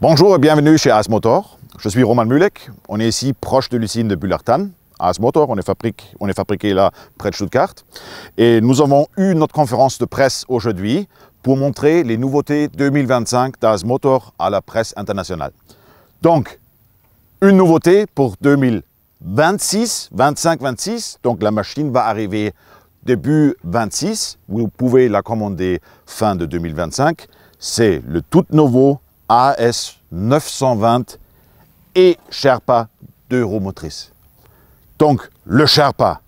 Bonjour et bienvenue chez Asmotor. Je suis Roman Mulek. On est ici proche de l'usine de Bullertan. Asmotor, on est, on est fabriqué là près de Stuttgart. Et nous avons eu notre conférence de presse aujourd'hui pour montrer les nouveautés 2025 d'Asmotor à la presse internationale. Donc, une nouveauté pour 2026, 25-26. Donc, la machine va arriver début 26. Vous pouvez la commander fin de 2025. C'est le tout nouveau AS 920 et Sherpa deux roues motrices. Donc le Sherpa,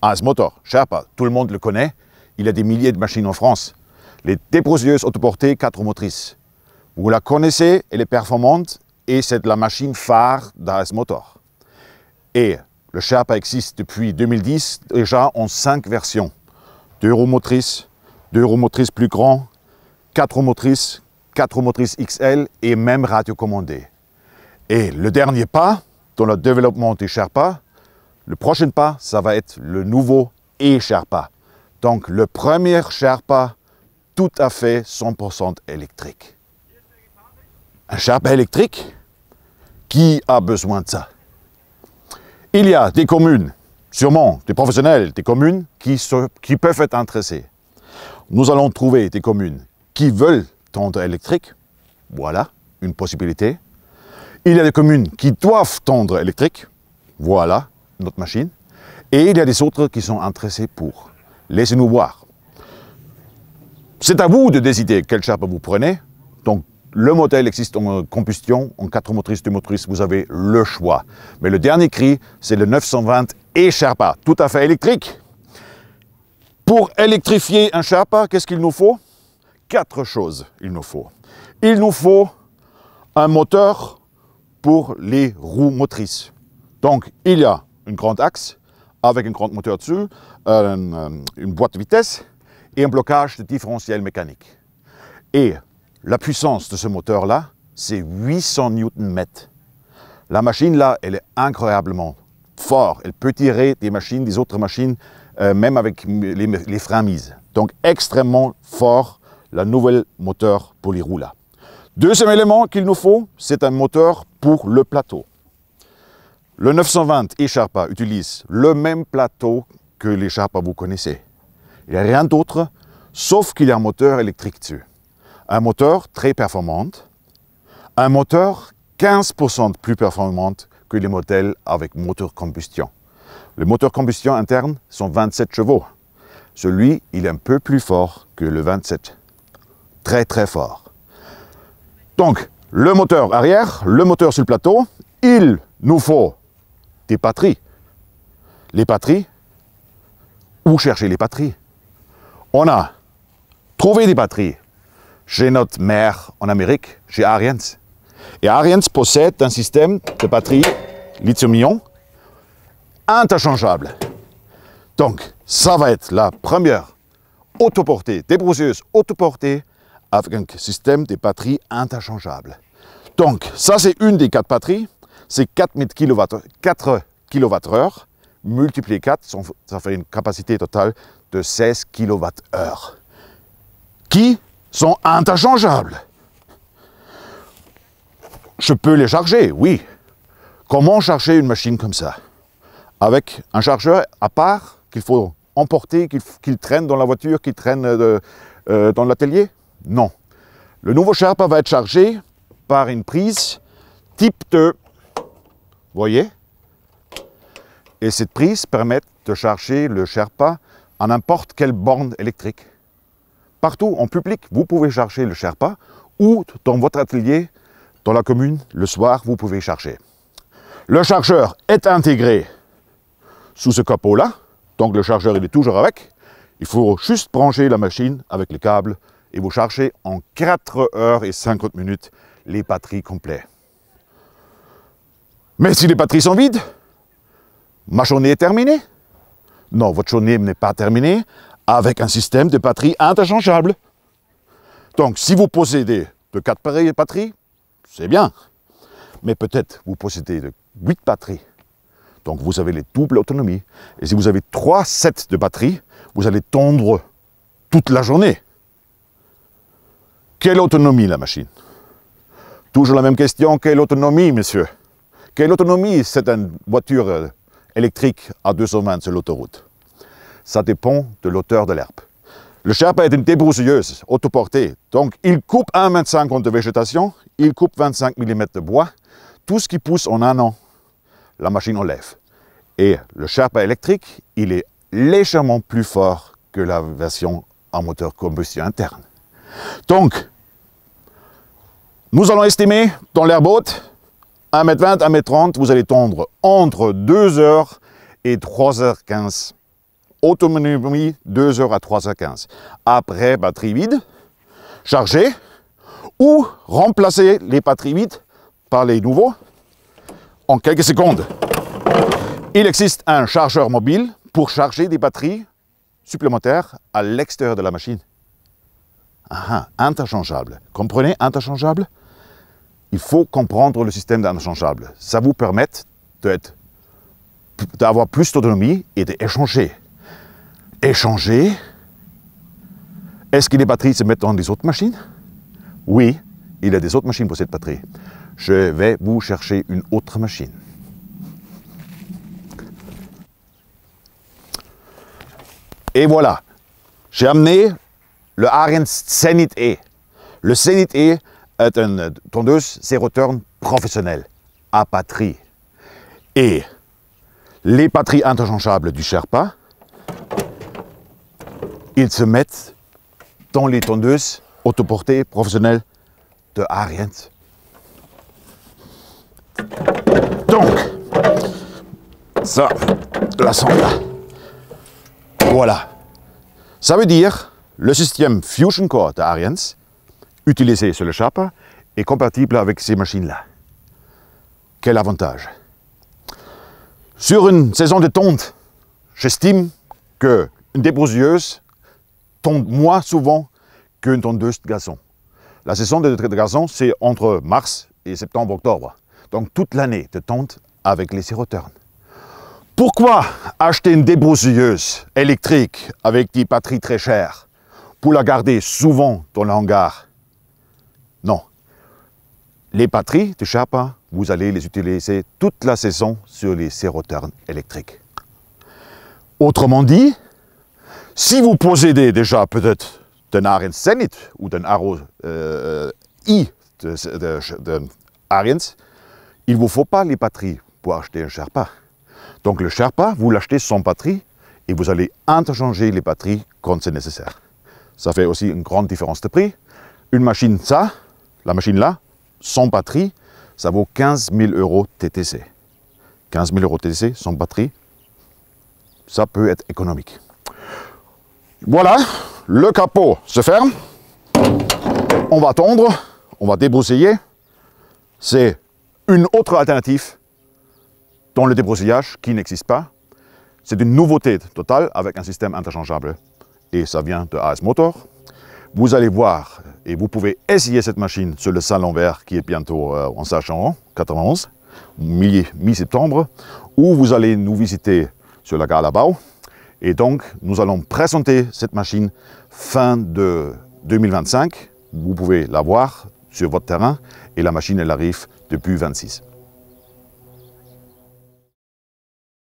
AS Motor, Sherpa, tout le monde le connaît, il a des milliers de machines en France. Les déposieuses autoportées 4 motrices. Vous la connaissez, elle est performante et c'est la machine phare d'AS Motor. Et le Sherpa existe depuis 2010 déjà en 5 versions. 2 roues motrices, 2 roues motrices plus grand 4 roues motrices, 4 motrices XL et même radio commandée. Et le dernier pas dans le développement du Sherpas, le prochain pas, ça va être le nouveau e-Sherpa. Donc le premier Sherpa tout à fait 100% électrique. Un Sherpa électrique Qui a besoin de ça Il y a des communes, sûrement des professionnels des communes, qui, se, qui peuvent être intéressés. Nous allons trouver des communes qui veulent tendre électrique, Voilà, une possibilité. Il y a des communes qui doivent tendre électrique. Voilà, notre machine. Et il y a des autres qui sont intéressés pour. Laissez-nous voir. C'est à vous de décider quel charpe vous prenez. Donc, le modèle existe en combustion, en quatre motrices, deux motrices, vous avez le choix. Mais le dernier cri, c'est le 920 et Sherpa, tout à fait électrique. Pour électrifier un Sherpa, qu'est-ce qu'il nous faut quatre choses il nous faut. Il nous faut un moteur pour les roues motrices. Donc il y a un grand axe avec un grand moteur dessus, une, boîte de vitesse et un blocage de différentiel mécanique. Et la puissance de ce moteur-là, c'est 800 Nm. La machine-là, elle est incroyablement forte. Elle peut tirer des machines, des autres machines, euh, même avec les, les freins mises. Donc extrêmement fort la nouvelle moteur pour les roues Deuxième élément qu'il nous faut, c'est un moteur pour le plateau. Le 920 Echarpa utilise le même plateau que les Sharpa vous connaissez. Il n'y a rien d'autre, sauf qu'il y a un moteur électrique dessus. Un moteur très performant, un moteur 15% plus performant que les modèles avec moteur combustion. Le moteur combustion interne sont 27 chevaux. Celui, il est un peu plus fort que le 27 très très fort. Donc, le moteur arrière, le moteur sur le plateau, il nous faut des batteries. Les batteries. où chercher les batteries On a trouvé des batteries chez notre mère en Amérique, chez Ariens. Et Ariens possède un système de batteries lithium-ion interchangeable. Donc, ça va être la première autoportée, débrousseuse autoportée avec un système de batteries interchangeables. Donc, ça c'est une des quatre batteries, c'est 4 kWh, 4 multiplié 4, ça fait une capacité totale de 16 kWh, qui sont interchangeables. Je peux les charger, oui. Comment charger une machine comme ça Avec un chargeur à part qu'il faut emporter, qu'il traîne dans la voiture, qu'il traîne euh, euh, dans l'atelier non. Le nouveau Sherpa va être chargé par une prise type 2. Voyez Et cette prise permet de charger le Sherpa à n'importe quelle borne électrique. Partout en public, vous pouvez charger le Sherpa ou dans votre atelier, dans la commune, le soir, vous pouvez charger. Le chargeur est intégré sous ce capot-là, donc le chargeur il est toujours avec. Il faut juste brancher la machine avec les câbles et vous chargez en 4 heures et 50 minutes les batteries complètes. Mais si les batteries sont vides, ma journée est terminée. Non, votre journée n'est pas terminée avec un système de batteries interchangeables. Donc, si vous possédez de 4 pareilles batteries, c'est bien. Mais peut-être vous possédez de 8 batteries. Donc, vous avez les doubles autonomies. Et si vous avez 3 sets de batteries, vous allez tondre toute la journée. Quelle autonomie la machine Toujours la même question, quelle autonomie, monsieur Quelle autonomie c'est une voiture électrique à 220 sur l'autoroute Ça dépend de l'auteur de l'herbe. Le Sherpa est une débroussailleuse autoportée, donc il coupe 1,25 m de végétation, il coupe 25 mm de bois, tout ce qui pousse en un an, la machine enlève. Et le Sherpa électrique, il est légèrement plus fort que la version à moteur combustion interne. Donc, nous allons estimer dans l'airboat 1m20, 1m30, vous allez tendre entre 2h et 3h15. Autonomie 2h à 3h15. Après, batterie vide, charger ou remplacer les batteries vides par les nouveaux en quelques secondes. Il existe un chargeur mobile pour charger des batteries supplémentaires à l'extérieur de la machine. Ah, ah, interchangeable. Comprenez Interchangeable il faut comprendre le système d'inchangeable. Ça vous permet d'avoir plus d'autonomie et d'échanger. Échanger, est-ce que les batteries se mettent dans les autres machines Oui, il y a des autres machines pour cette batterie. Je vais vous chercher une autre machine. Et voilà, j'ai amené le Ariane Zenit E. Le Zenit E, une tondeuse, c'est professionnel, à patrie. Et les patries interchangeables du Sherpa, ils se mettent dans les tondeuses autoportées professionnelles de Ariens. Donc, ça, la là. Voilà. Ça veut dire, le système Fusion Core de Ariens utilisé sur le chapa est compatible avec ces machines-là. Quel avantage Sur une saison de tonte, j'estime qu'une débrousilleuse tombe moins souvent qu'une tondeuse de gazon. La saison de gazon, c'est entre mars et septembre-octobre. Donc toute l'année de tonte avec les siroternes. Pourquoi acheter une débrousilleuse électrique avec des batteries très chères pour la garder souvent dans le hangar non. Les batteries de Sherpa, vous allez les utiliser toute la saison sur les séroternes électriques. Autrement dit, si vous possédez déjà peut-être d'un Ariens Zenit ou d'un Aro euh, I il ne vous faut pas les batteries pour acheter un Sherpa. Donc le Sherpa, vous l'achetez sans batterie et vous allez interchanger les batteries quand c'est nécessaire. Ça fait aussi une grande différence de prix. Une machine, ça, la machine là, sans batterie, ça vaut 15 000 euros TTC. 15 000 euros TTC sans batterie, ça peut être économique. Voilà, le capot se ferme. On va tondre, on va débroussailler. C'est une autre alternative dans le débroussaillage qui n'existe pas. C'est une nouveauté totale avec un système interchangeable. Et ça vient de AS Motor. Vous allez voir et vous pouvez essayer cette machine sur le salon vert qui est bientôt euh, en Sachant, 91, hein, mi-septembre, où vous allez nous visiter sur la gare là-bas. Et donc, nous allons présenter cette machine fin de 2025. Vous pouvez la voir sur votre terrain et la machine, elle arrive depuis 26.